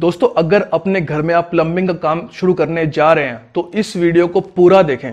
दोस्तों अगर अपने घर में आप प्लम्बिंग का काम शुरू करने जा रहे हैं तो इस वीडियो को पूरा देखें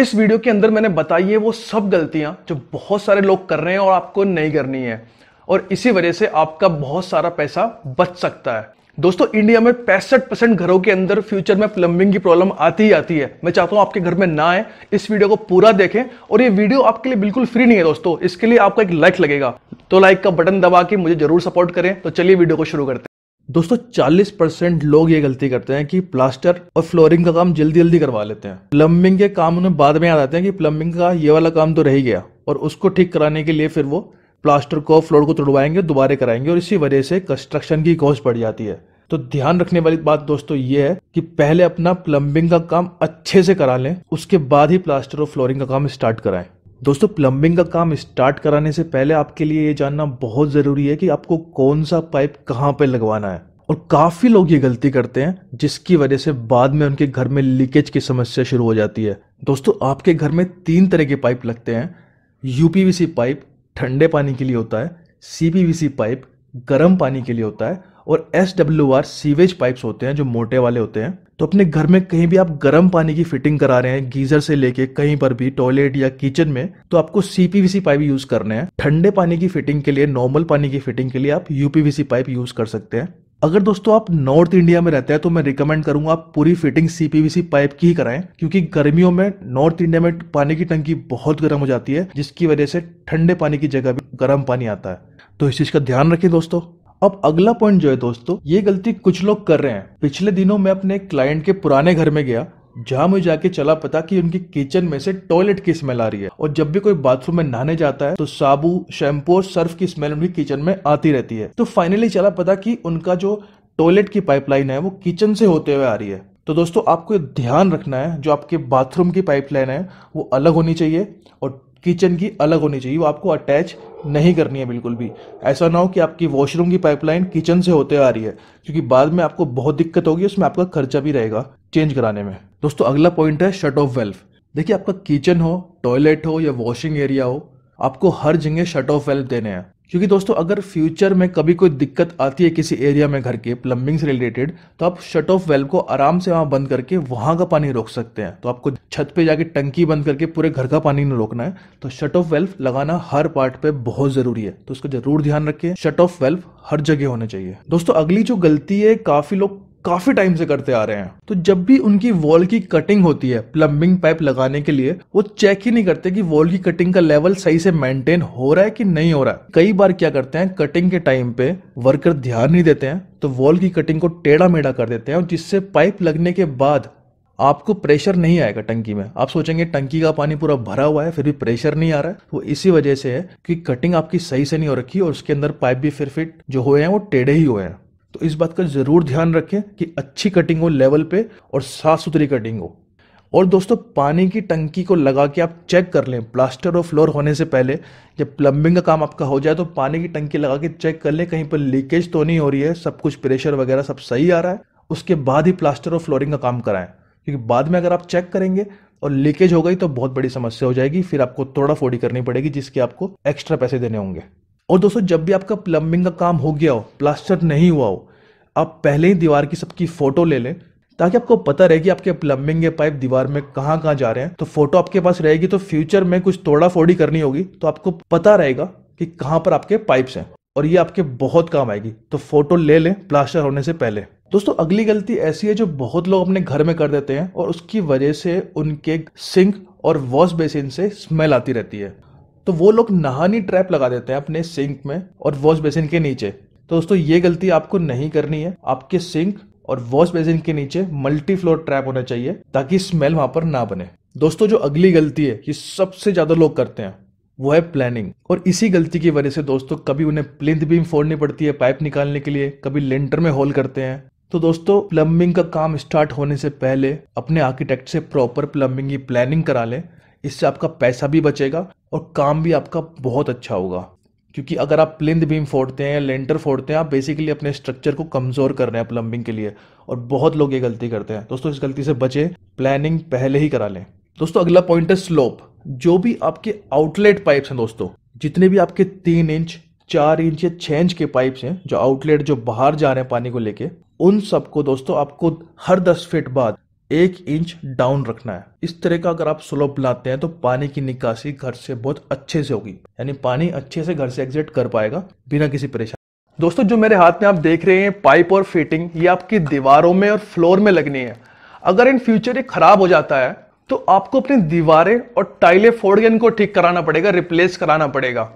इस वीडियो के अंदर मैंने बताई है वो सब गलतियां जो बहुत सारे लोग कर रहे हैं और आपको नहीं करनी है और इसी वजह से आपका बहुत सारा पैसा बच सकता है दोस्तों इंडिया में पैंसठ परसेंट घरों के अंदर फ्यूचर में प्लम्बिंग की प्रॉब्लम आती ही आती है मैं चाहता हूं आपके घर में ना आए इस वीडियो को पूरा देखें और ये वीडियो आपके लिए बिल्कुल फ्री नहीं है दोस्तों इसके लिए आपका एक लाइक लगेगा तो लाइक का बटन दबा के मुझे जरूर सपोर्ट करें तो चलिए वीडियो को शुरू करते हैं दोस्तों 40 परसेंट लोग ये गलती करते हैं कि प्लास्टर और फ्लोरिंग का काम जल्दी जल्दी करवा लेते हैं प्लम्बिंग के काम उन्हें बाद में याद आते हैं कि प्लम्बिंग का ये वाला काम तो रह गया और उसको ठीक कराने के लिए फिर वो प्लास्टर को फ्लोर को तोड़वाएंगे दोबारा कराएंगे और इसी वजह से कंस्ट्रक्शन की कॉस्ट बढ़ जाती है तो ध्यान रखने वाली बात दोस्तों ये है कि पहले अपना प्लम्बिंग का काम अच्छे से करा लें उसके बाद ही प्लास्टर और फ्लोरिंग का काम स्टार्ट कराएं दोस्तों प्लम्बिंग का काम स्टार्ट कराने से पहले आपके लिए ये जानना बहुत ज़रूरी है कि आपको कौन सा पाइप कहाँ पर लगवाना है और काफ़ी लोग ये गलती करते हैं जिसकी वजह से बाद में उनके घर में लीकेज की समस्या शुरू हो जाती है दोस्तों आपके घर में तीन तरह के पाइप लगते हैं यूपीवीसी पाइप ठंडे पानी के लिए होता है सी पाइप गर्म पानी के लिए होता है और एस सीवेज पाइप्स होते हैं जो मोटे वाले होते हैं तो अपने घर में कहीं भी आप गर्म पानी की फिटिंग करा रहे हैं गीजर से लेके कहीं पर भी टॉयलेट या किचन में तो आपको सीपीवीसी पाइप यूज करने हैं ठंडे पानी की फिटिंग के लिए नॉर्मल पानी की फिटिंग के लिए आप यूपीवीसी पाइप यूज कर सकते हैं अगर दोस्तों आप नॉर्थ इंडिया में रहते हैं तो मैं रिकमेंड करूंगा आप पूरी फिटिंग सीपीवीसी पाइप की ही कराएं क्योंकि गर्मियों में नॉर्थ इंडिया में पानी की टंकी बहुत गर्म हो जाती है जिसकी वजह से ठंडे पानी की जगह भी गर्म पानी आता है तो इस चीज़ का ध्यान रखें दोस्तों अब अगला पॉइंट जो है दोस्तों ये गलती कुछ लोग कर रहे हैं पिछले दिनों मैं अपने क्लाइंट के पुराने घर में गया जहां मुझे जाके चला पता कि उनकी किचन में से टॉयलेट की स्मेल आ रही है और जब भी कोई बाथरूम में नहाने जाता है तो साबू शैम्पू और सर्फ की स्मेल उनकी किचन में आती रहती है तो फाइनली चला पता कि उनका जो टॉयलेट की पाइपलाइन है वो किचन से होते हुए आ रही है तो दोस्तों आपको ध्यान रखना है जो आपके बाथरूम की पाइपलाइन है वो अलग होनी चाहिए और किचन की अलग होनी चाहिए वो आपको अटैच नहीं करनी है बिल्कुल भी ऐसा ना हो कि आपकी वॉशरूम की पाइपलाइन किचन से होते आ रही है क्योंकि बाद में आपको बहुत दिक्कत होगी उसमें आपका खर्चा भी रहेगा चेंज कराने में दोस्तों अगला पॉइंट है शट ऑफ वेल्फ देखिए आपका किचन हो टॉयलेट हो या वॉशिंग एरिया हो आपको हर जगह शट ऑफ वेल्फ देने हैं क्योंकि दोस्तों अगर फ्यूचर में कभी कोई दिक्कत आती है किसी एरिया में घर के प्लम्बिंग से रिलेटेड तो आप शट ऑफ वेल्व को आराम से वहां बंद करके वहां का पानी रोक सकते हैं तो आपको छत पे जाके टंकी बंद करके पूरे घर का पानी नहीं रोकना है तो शट ऑफ वेल्व लगाना हर पार्ट पे बहुत जरूरी है तो उसका जरूर ध्यान रखें शट ऑफ वेल्व हर जगह होने चाहिए दोस्तों अगली जो गलती है काफी लोग काफी टाइम से करते आ रहे हैं तो जब भी उनकी वॉल की कटिंग होती है प्लम्बिंग पाइप लगाने के लिए वो चेक ही नहीं करते कि वॉल की कटिंग का लेवल सही से मेंटेन हो रहा है कि नहीं हो रहा है कई बार क्या करते हैं कटिंग के टाइम पे वर्कर ध्यान नहीं देते हैं तो वॉल की कटिंग को टेढ़ा मेढ़ा कर देते हैं जिससे पाइप लगने के बाद आपको प्रेशर नहीं आएगा टंकी में आप सोचेंगे टंकी का पानी पूरा भरा हुआ है फिर भी प्रेशर नहीं आ रहा है वो तो इसी वजह से है कि कटिंग आपकी सही से नहीं हो रखी और उसके अंदर पाइप भी फिर फिट जो हुए हैं वो टेढ़े ही हुए हैं तो इस बात का ज़रूर ध्यान रखें कि अच्छी कटिंग हो लेवल पे और साफ सुथरी कटिंग हो और दोस्तों पानी की टंकी को लगा के आप चेक कर लें प्लास्टर और फ्लोर होने से पहले जब प्लम्बिंग का काम आपका हो जाए तो पानी की टंकी लगा के चेक कर लें कहीं पर लीकेज तो नहीं हो रही है सब कुछ प्रेशर वगैरह सब सही आ रहा है उसके बाद ही प्लास्टर और फ्लोरिंग का काम कराएं क्योंकि बाद में अगर आप चेक करेंगे और लीकेज हो गई तो बहुत बड़ी समस्या हो जाएगी फिर आपको तोड़ा फोड़ी करनी पड़ेगी जिसके आपको एक्स्ट्रा पैसे देने होंगे और दोस्तों जब भी आपका प्लम्बिंग का काम हो गया हो प्लास्टर नहीं हुआ हो आप पहले ही दीवार की सबकी फ़ोटो ले लें ताकि आपको पता रहे कि आपके प्लम्बिंग के पाइप दीवार में कहाँ कहाँ जा रहे हैं तो फोटो आपके पास रहेगी तो फ्यूचर में कुछ तोड़ा फोड़ी करनी होगी तो आपको पता रहेगा कि कहाँ पर आपके पाइप्स हैं और ये आपके बहुत काम आएगी तो फोटो ले लें प्लास्टर होने से पहले दोस्तों अगली गलती ऐसी है जो बहुत लोग अपने घर में कर देते हैं और उसकी वजह से उनके सिंक और वॉश बेसिन से स्मेल आती रहती है तो वो लोग नहानी ट्रैप लगा देते हैं अपने सिंक में और वॉश बेसिन के नीचे तो दोस्तों ये गलती आपको नहीं करनी है आपके सिंक और वॉश बेसिन के नीचे मल्टी फ्लोर ट्रैप होना चाहिए ताकि स्मेल वहां पर ना बने दोस्तों जो अगली गलती है ये सबसे ज्यादा लोग करते हैं वो है प्लानिंग और इसी गलती की वजह से दोस्तों कभी उन्हें प्लिंथ बीम फोड़नी पड़ती है पाइप निकालने के लिए कभी लेंटर में होल करते हैं तो दोस्तों प्लम्बिंग का काम स्टार्ट होने से पहले अपने आर्किटेक्ट से प्रॉपर प्लम्बिंग की प्लानिंग करा लें इससे आपका पैसा भी बचेगा और काम भी आपका बहुत अच्छा होगा क्योंकि अगर आप प्लिंद बीम फोड़ते हैं लेंटर फोड़ते हैं आप बेसिकली अपने स्ट्रक्चर को कमज़ोर कर रहे हैं प्लम्बिंग के लिए और बहुत लोग ये गलती करते हैं दोस्तों इस गलती से बचे प्लानिंग पहले ही करा लें दोस्तों अगला पॉइंट है स्लोप जो भी आपके आउटलेट पाइप्स हैं दोस्तों जितने भी आपके तीन इंच चार इंच या छः इंच के पाइप्स हैं जो आउटलेट जो बाहर जा रहे हैं पानी को लेके उन सबको दोस्तों आपको हर दस फीट बाद एक इंच डाउन रखना है इस तरह का अगर आप स्लोप लाते हैं तो पानी की निकासी घर से बहुत अच्छे से होगी यानी पानी अच्छे से घर से एग्जिट कर पाएगा बिना किसी परेशानी दोस्तों जो मेरे हाथ में आप देख रहे हैं पाइप और फिटिंग ये आपकी दीवारों में और फ्लोर में लगनी है अगर इन फ्यूचर ये खराब हो जाता है तो आपको अपनी दीवारें और टाइलें फोड़ के इनको ठीक कराना पड़ेगा रिप्लेस कराना पड़ेगा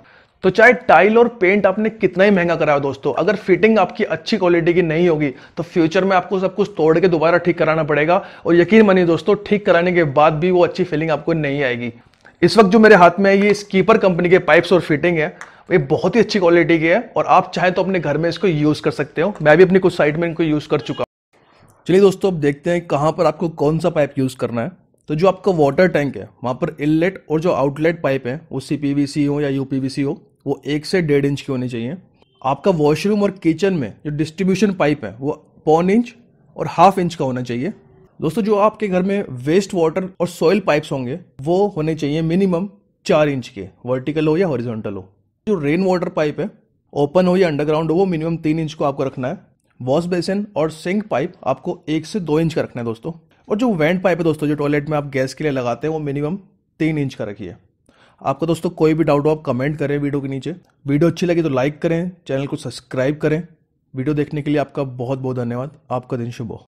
तो चाहे टाइल और पेंट आपने कितना ही महंगा कराया दोस्तों अगर फिटिंग आपकी अच्छी क्वालिटी की नहीं होगी तो फ्यूचर में आपको सब कुछ तोड़ के दोबारा ठीक कराना पड़ेगा और यकीन मानिए दोस्तों ठीक कराने के बाद भी वो अच्छी फीलिंग आपको नहीं आएगी इस वक्त जो मेरे हाथ में है ये स्कीपर कंपनी के पाइप्स और फिटिंग है ये बहुत ही अच्छी क्वालिटी की है और आप चाहे तो अपने घर में इसको यूज़ कर सकते हो मैं भी अपनी कुछ साइड में इनको यूज़ कर चुका चलिए दोस्तों अब देखते हैं कहाँ पर आपको कौन सा पाइप यूज़ करना है तो जो आपका वाटर टैंक है वहाँ पर इनलेट और जो आउटलेट पाइप है वो सी हो e या यू हो वो एक से डेढ़ इंच की होनी चाहिए आपका वॉशरूम और किचन में जो डिस्ट्रीब्यूशन पाइप है वो पौन इंच और हाफ इंच का होना चाहिए दोस्तों जो आपके घर में वेस्ट वाटर और सॉइल पाइप्स होंगे वो होने चाहिए मिनिमम चार इंच के वर्टिकल हो या हॉरिजॉन्टल हो जो रेन वाटर पाइप है ओपन हो या अंडरग्राउंड हो वो मिनिमम तीन इंच को आपको रखना है वॉश बेसिन और सिंक पाइप आपको एक से दो इंच का रखना है दोस्तों और जो वेंट पाइप है दोस्तों जो टॉयलेट में आप गैस के लिए लगाते हैं वो मिनिमम तीन इंच का रखिए आपका दोस्तों कोई भी डाउट हो आप कमेंट करें वीडियो के नीचे वीडियो अच्छी लगी तो लाइक करें चैनल को सब्सक्राइब करें वीडियो देखने के लिए आपका बहुत बहुत धन्यवाद आपका दिन शुभ हो